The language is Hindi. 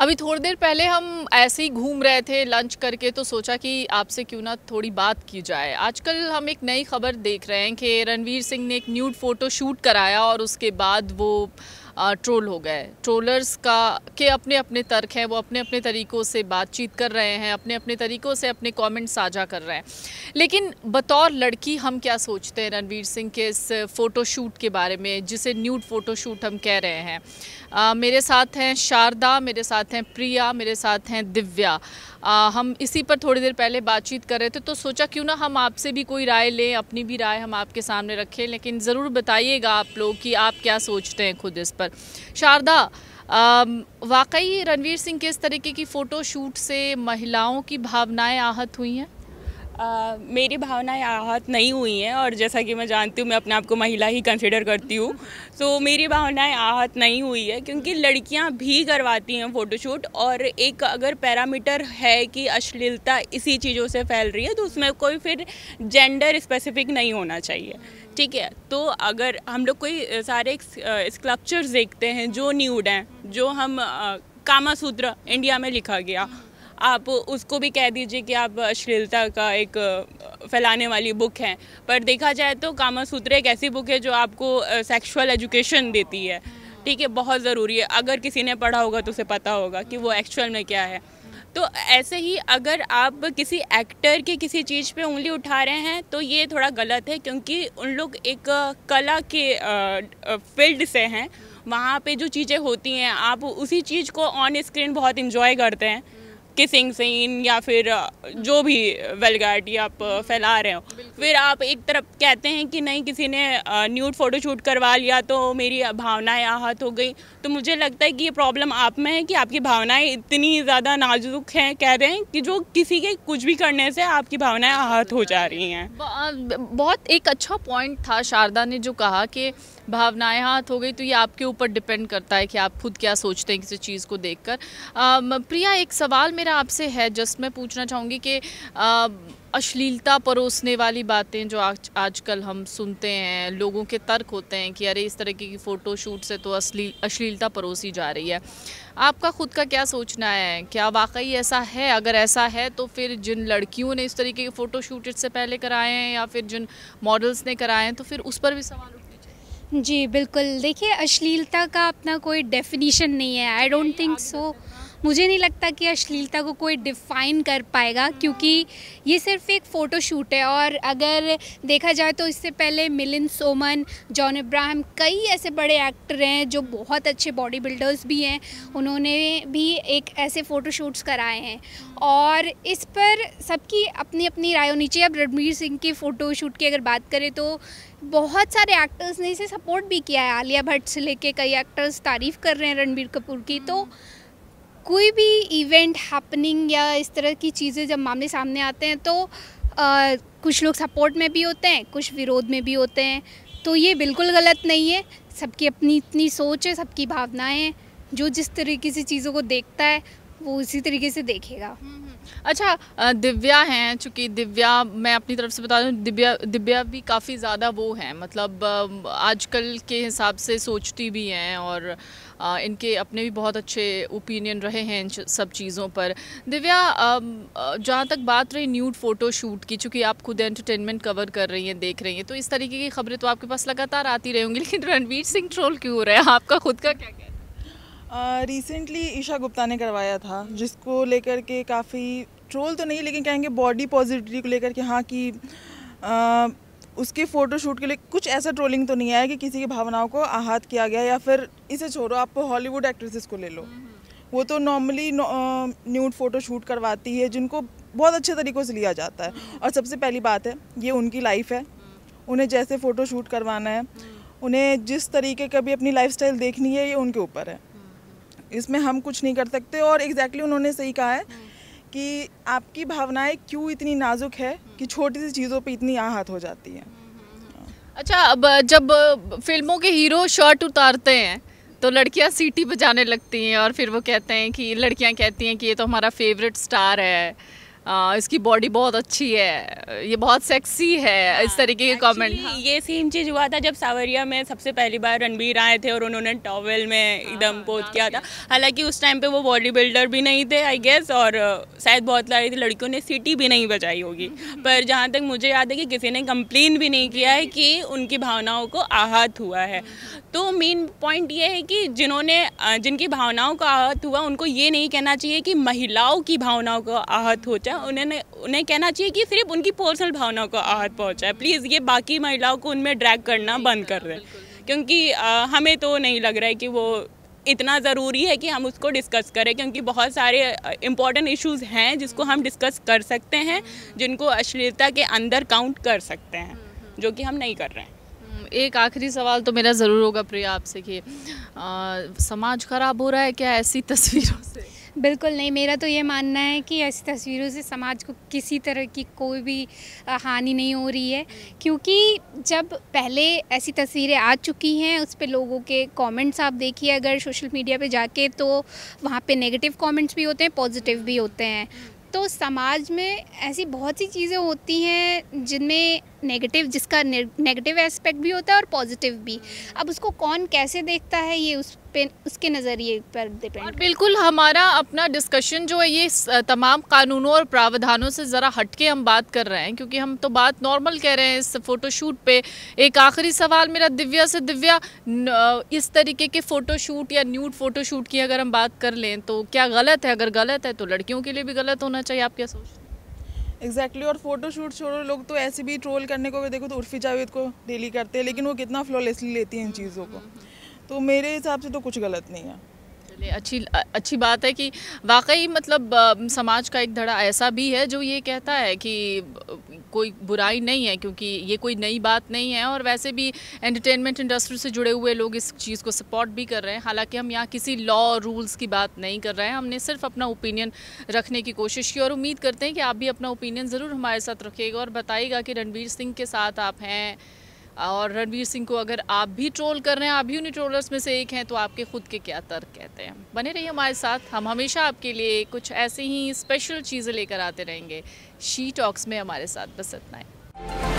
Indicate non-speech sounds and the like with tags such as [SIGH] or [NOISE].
अभी थोड़ी देर पहले हम ऐसे ही घूम रहे थे लंच करके तो सोचा कि आपसे क्यों ना थोड़ी बात की जाए आजकल हम एक नई खबर देख रहे हैं कि रणवीर सिंह ने एक न्यूड फ़ोटो शूट कराया और उसके बाद वो ट्रोल हो गए ट्रोलर्स का के अपने अपने तर्क हैं वो अपने अपने तरीक़ों से बातचीत कर रहे हैं अपने अपने तरीक़ों से अपने कमेंट साझा कर रहे हैं लेकिन बतौर लड़की हम क्या सोचते हैं रणवीर सिंह के इस फ़ोटोशूट के बारे में जिसे न्यूड फ़ोटोशूट हम कह रहे हैं आ, मेरे साथ हैं शारदा मेरे साथ हैं प्रिया मेरे साथ हैं दिव्या आ, हम इसी पर थोड़ी देर पहले बातचीत कर रहे थे तो सोचा क्यों ना हम आपसे भी कोई राय लें अपनी भी राय हम आपके सामने रखें लेकिन ज़रूर बताइएगा आप लोग कि आप क्या सोचते हैं खुद इस पर शारदा वाकई रणवीर सिंह के इस तरीके की फ़ोटो शूट से महिलाओं की भावनाएं आहत हुई हैं मेरी भावनाएं आहत नहीं हुई हैं और जैसा कि मैं जानती हूँ मैं अपने आप को महिला ही कंसिडर करती हूँ सो so, मेरी भावनाएं आहत नहीं हुई है क्योंकि लड़कियाँ भी करवाती हैं फ़ोटोशूट और एक अगर पैरामीटर है कि अश्लीलता इसी चीज़ों से फैल रही है तो उसमें कोई फिर जेंडर स्पेसिफिक नहीं होना चाहिए ठीक है तो अगर हम लोग कोई सारे स्कल्पचर्स देखते हैं जो न्यूड हैं जो हम कामा सूत्र इंडिया में लिखा गया आप उसको भी कह दीजिए कि आप अश्लीलता का एक फैलाने वाली बुक हैं पर देखा जाए तो कामा सूत्र एक ऐसी बुक है जो आपको सेक्सुअल एजुकेशन देती है ठीक है बहुत ज़रूरी है अगर किसी ने पढ़ा होगा तो उसे पता होगा कि वो एक्चुअल में क्या है तो ऐसे ही अगर आप किसी एक्टर के किसी चीज़ पे उंगली उठा रहे हैं तो ये थोड़ा गलत है क्योंकि उन लोग एक कला के फील्ड से हैं वहाँ पे जो चीज़ें होती हैं आप उसी चीज़ को ऑन स्क्रीन बहुत इन्जॉय करते हैं किसिंग सीन या फिर जो भी वेलगार्टी आप फैला रहे हो फिर आप एक तरफ कहते हैं कि नहीं किसी ने न्यूड फ़ोटो शूट करवा लिया तो मेरी भावनाएं आहत हो गई तो मुझे लगता है कि ये प्रॉब्लम आप में है कि आपकी भावनाएं इतनी ज़्यादा नाजुक हैं कह रहे हैं कि जो किसी के कुछ भी करने से आपकी भावनाएं आहत हो जा रही हैं बहुत एक अच्छा पॉइंट था शारदा ने जो कहा कि भावनाएं हाथ हो गई तो ये आपके ऊपर डिपेंड करता है कि आप खुद क्या सोचते हैं किसी चीज़ को देखकर प्रिया एक सवाल मेरा मेरा आपसे है जस्ट मैं पूछना चाहूँगी कि अश्लीलता परोसने वाली बातें जो आज आजकल हम सुनते हैं लोगों के तर्क होते हैं कि अरे इस तरीके की फ़ोटोशूट से तो असली अश्लीलता परोसी जा रही है आपका खुद का क्या सोचना है क्या वाकई ऐसा है अगर ऐसा है तो फिर जिन लड़कियों ने इस तरीके के फ़ोटोशूट इससे पहले कराए हैं या फिर जिन मॉडल्स ने कराए हैं तो फिर उस पर भी सवाल जी बिल्कुल देखिए अश्लीलता का अपना कोई डेफिनीशन नहीं है आई डोंट थिंक सो मुझे नहीं लगता कि अश्लीलता को कोई डिफ़ाइन कर पाएगा क्योंकि ये सिर्फ एक फ़ोटोशूट है और अगर देखा जाए तो इससे पहले मिलिन सोमन जॉन इब्राहम कई ऐसे बड़े एक्टर हैं जो बहुत अच्छे बॉडी बिल्डर्स भी हैं उन्होंने भी एक ऐसे फ़ोटोशूट्स कराए हैं और इस पर सबकी अपनी अपनी राय होनी चाहिए अब रणबीर सिंह की फ़ोटोशूट की अगर बात करें तो बहुत सारे एक्टर्स ने इसे सपोर्ट भी किया है आलिया भट्ट से लेके कई एक्टर्स तारीफ़ कर रहे हैं रणबीर कपूर की तो कोई भी इवेंट हैपनिंग या इस तरह की चीज़ें जब मामले सामने आते हैं तो आ, कुछ लोग सपोर्ट में भी होते हैं कुछ विरोध में भी होते हैं तो ये बिल्कुल गलत नहीं है सबकी अपनी इतनी सोच है सबकी भावनाएं हैं जो जिस तरीके से चीज़ों को देखता है वो उसी तरीके से देखेगा अच्छा दिव्या हैं चूँकि दिव्या मैं अपनी तरफ से बता दूँ दिव्या दिव्या भी काफ़ी ज़्यादा वो हैं मतलब आजकल के हिसाब से सोचती भी हैं और इनके अपने भी बहुत अच्छे ओपिनियन रहे हैं इन सब चीज़ों पर दिव्या जहाँ तक बात रही न्यूड फ़ोटो शूट की चूँकि आप खुद एंटरटेनमेंट कवर कर रही हैं देख रही हैं तो इस तरीके की खबरें तो आपके पास लगातार आती रही होंगी लेकिन रणवीर सिंह ट्रोल क्यों हो रहा है आपका खुद का क्या रिसेंटली uh, ईशा गुप्ता ने करवाया था जिसको लेकर के काफ़ी ट्रोल तो नहीं लेकिन कहेंगे बॉडी पॉजिटिविटी को लेकर के हाँ कि उसके फ़ोटोशूट के लिए कुछ ऐसा ट्रोलिंग तो नहीं आया कि किसी की भावनाओं को आहत किया गया या फिर इसे छोड़ो आप हॉलीवुड एक्ट्रेसेस को ले लो वो तो नॉर्मली न्यूड फ़ोटो शूट करवाती है जिनको बहुत अच्छे तरीक़ों से लिया जाता है और सबसे पहली बात है ये उनकी लाइफ है उन्हें जैसे फ़ोटो शूट करवाना है उन्हें जिस तरीके का भी अपनी लाइफ देखनी है ये उनके ऊपर है इसमें हम कुछ नहीं कर सकते और एग्जैक्टली exactly उन्होंने सही कहा है कि आपकी भावनाएं क्यों इतनी नाजुक है कि छोटी सी चीज़ों पे इतनी आहत हो जाती है अच्छा अब जब फिल्मों के हीरो शर्ट उतारते हैं तो लड़कियां सीटी बजाने लगती हैं और फिर वो कहते हैं कि लड़कियां कहती हैं कि ये तो हमारा फेवरेट स्टार है आ, हाँ, इसकी बॉडी बहुत अच्छी है ये बहुत सेक्सी है आ, हाँ, इस तरीके के कमेंट हाँ। ये सेम चीज़ हुआ था जब सावरिया में सबसे पहली बार रणबीर आए थे और उन्होंने टॉवेल में हाँ, एकदम पोत किया था हालांकि उस टाइम पे वो बॉडी बिल्डर भी नहीं थे आई गेस और शायद बहुत सारी लड़कियों ने सिटी भी नहीं बचाई होगी हम्म। पर जहाँ तक मुझे याद है कि किसी ने कंप्लेन भी नहीं किया है कि उनकी भावनाओं को आहत हुआ है हम्म। तो मेन पॉइंट ये है कि जिन्होंने जिनकी भावनाओं को आहत हुआ उनको ये नहीं कहना चाहिए कि महिलाओं की भावनाओं को आहत हो जाए उन्होंने उन्हें कहना चाहिए कि सिर्फ उनकी पर्सनल भावनाओं को आहत पहुँचाए प्लीज़ ये बाकी महिलाओं को उनमें ड्रैग करना बंद कर दें क्योंकि हमें तो नहीं लग रहा है कि वो इतना ज़रूरी है कि हम उसको डिस्कस करें क्योंकि बहुत सारे इम्पॉर्टेंट इश्यूज हैं जिसको हम डिस्कस कर सकते हैं जिनको अश्लीलता के अंदर काउंट कर सकते हैं जो कि हम नहीं कर रहे हैं हम्म, एक आखिरी सवाल तो मेरा ज़रूर होगा प्रिया आपसे कि समाज ख़राब हो रहा है क्या ऐसी [LAUGHS] तस्वीरों से बिल्कुल नहीं मेरा तो ये मानना है कि ऐसी तस्वीरों से समाज को किसी तरह की कोई भी हानि नहीं हो रही है क्योंकि जब पहले ऐसी तस्वीरें आ चुकी हैं उस पर लोगों के कमेंट्स आप देखिए अगर सोशल मीडिया पे जाके तो वहाँ पे नेगेटिव कमेंट्स भी होते हैं पॉजिटिव भी होते हैं तो समाज में ऐसी बहुत सी चीज़ें होती हैं जिनमें नेगेटिव जिसका नेगेटिव एस्पेक्ट भी होता है और पॉजिटिव भी अब उसको कौन कैसे देखता है ये उस पे उसके नज़रिए पर डिपेंड बिल्कुल हमारा अपना डिस्कशन जो है ये तमाम कानूनों और प्रावधानों से ज़रा हटके हम बात कर रहे हैं क्योंकि हम तो बात नॉर्मल कह रहे हैं इस फ़ोटोशूट पे एक आखिरी सवाल मेरा दिव्या से दिव्या इस तरीके के फ़ोटोशूट या न्यूड फ़ोटोशूट की अगर हम बात कर लें तो क्या गलत है अगर गलत है तो लड़कियों के लिए भी गलत होना चाहिए आप क्या सोचते हैं एग्जैक्टली exactly, और फोटोशूट छोड़ो लोग तो ऐसे भी ट्रोल करने को देखो तो उर्फी जावेद को डेली करते हैं लेकिन वो कितना फ्लॉलेसली लेती हैं इन चीज़ों को तो मेरे हिसाब से तो कुछ गलत नहीं है अच्छी अच्छी बात है कि वाकई मतलब समाज का एक धड़ा ऐसा भी है जो ये कहता है कि कोई बुराई नहीं है क्योंकि ये कोई नई बात नहीं है और वैसे भी एंटरटेनमेंट इंडस्ट्री से जुड़े हुए लोग इस चीज़ को सपोर्ट भी कर रहे हैं हालांकि हम यहाँ किसी लॉ रूल्स की बात नहीं कर रहे हैं हमने सिर्फ अपना ओपिनियन रखने की कोशिश की और उम्मीद करते हैं कि आप भी अपना ओपिनियन ज़रूर हमारे साथ रखिएगा और बताइएगा कि रणवीर सिंह के साथ आप हैं और रणवीर सिंह को अगर आप भी ट्रोल कर रहे हैं आप भी उन्हीं ट्रोलर्स में से एक हैं तो आपके खुद के क्या तर्क कहते हैं बने रहिए हमारे साथ हम हमेशा आपके लिए कुछ ऐसे ही स्पेशल चीज़ें लेकर आते रहेंगे शी टॉक्स में हमारे साथ बस इतना है